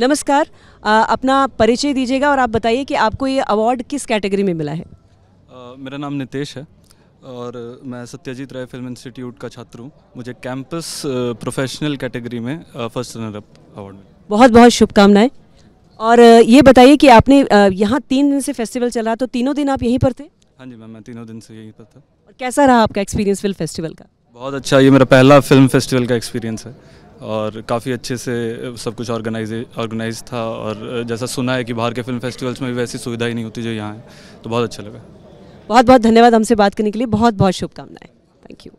नमस्कार आ, अपना परिचय दीजिएगा और आप बताइए कि आपको ये अवार्ड किस कैटेगरी में मिला है आ, मेरा नाम नितेश है और मैं सत्यजीत राय फिल्म इंस्टीट्यूट का छात्र हूँ मुझे कैंपस प्रोफेशनल कैटेगरी में फर्स्ट रनर अप अवार्ड मिला बहुत बहुत शुभकामनाएं और ये बताइए कि आपने यहाँ तीन दिन से फेस्टिवल चल रहा तो तीनों दिन आप यहीं पर थे हाँ जी मैम मैं तीनों दिन से यहीं पर था और कैसा रहा आपका एक्सपीरियंस फिल्म फेस्टिवल का बहुत अच्छा ये मेरा पहला फिल्म फेस्टिवल का एक्सपीरियंस है और काफ़ी अच्छे से सब कुछ ऑर्गेनाइज ऑर्गेनाइज था और जैसा सुना है कि बाहर के फिल्म फेस्टिवल्स में भी वैसी सुविधा ही नहीं होती जो यहाँ है तो बहुत अच्छा लगा बहुत बहुत धन्यवाद हमसे बात करने के लिए बहुत बहुत शुभकामनाएं थैंक यू